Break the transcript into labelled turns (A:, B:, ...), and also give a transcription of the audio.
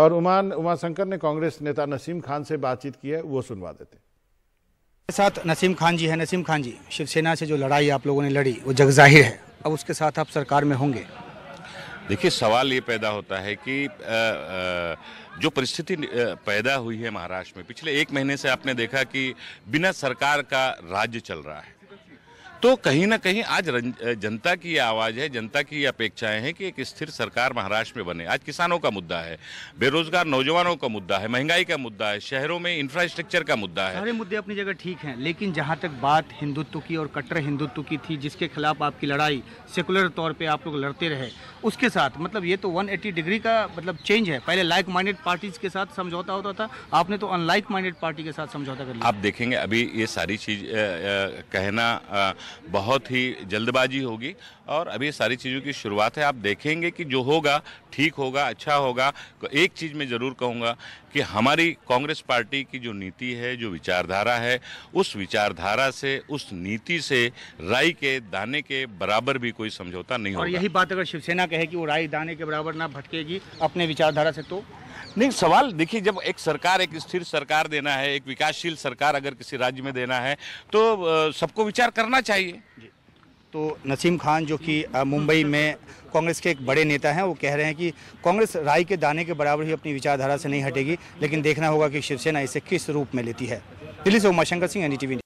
A: और उमान उमाशंकर ने कांग्रेस नेता नसीम खान से बातचीत की है वो सुनवा देते साथ नसीम खान जी है नसीम खान जी
B: शिवसेना से जो लड़ाई आप लोगों ने लड़ी वो जग जाहिर है अब उसके साथ आप सरकार में होंगे
A: देखिए सवाल ये पैदा होता है कि जो परिस्थिति पैदा हुई है महाराष्ट्र में पिछले एक महीने से आपने देखा कि बिना सरकार का राज्य चल रहा है तो कहीं ना कहीं आज जनता की आवाज़ है जनता की अपेक्षाएं हैं कि एक स्थिर सरकार महाराष्ट्र में बने आज किसानों का मुद्दा है बेरोजगार नौजवानों का मुद्दा है महंगाई का मुद्दा है शहरों में इंफ्रास्ट्रक्चर का मुद्दा है
B: सारे मुद्दे अपनी जगह ठीक हैं लेकिन जहाँ तक बात हिंदुत्व की और कट्टर हिंदुत्व की थी जिसके खिलाफ आपकी लड़ाई सेकुलर तौर पर आप लोग लड़ते रहे उसके साथ मतलब ये तो वन डिग्री का मतलब चेंज है पहले लाइक माइंडेड पार्टीज के साथ समझौता होता था आपने तो अनलाइक माइंडेड पार्टी के साथ समझौता कर लिया
A: आप देखेंगे अभी ये सारी चीज़ कहना बहुत ही जल्दबाजी होगी और अभी सारी चीज़ों की शुरुआत है आप देखेंगे कि जो होगा ठीक होगा अच्छा होगा तो एक चीज़ मैं ज़रूर कहूँगा कि हमारी कांग्रेस पार्टी की जो नीति है जो विचारधारा है उस विचारधारा से उस नीति से राई के दाने के बराबर भी कोई समझौता नहीं होगा यही
B: बात अगर शिवसेना कहे कि वो
A: राय दाने के बराबर ना भटकेगी अपने विचारधारा से तो नहीं सवाल देखिए जब एक सरकार एक स्थिर सरकार देना है एक विकासशील सरकार अगर किसी राज्य में देना है तो सबको विचार करना चाहिए
B: तो नसीम खान जो कि मुंबई में कांग्रेस के एक बड़े नेता हैं वो कह रहे हैं कि कांग्रेस राय के दाने के बराबर ही अपनी विचारधारा से नहीं हटेगी लेकिन देखना होगा कि शिवसेना इसे किस रूप में लेती है दिल्ली से उमाशंकर सिंह एन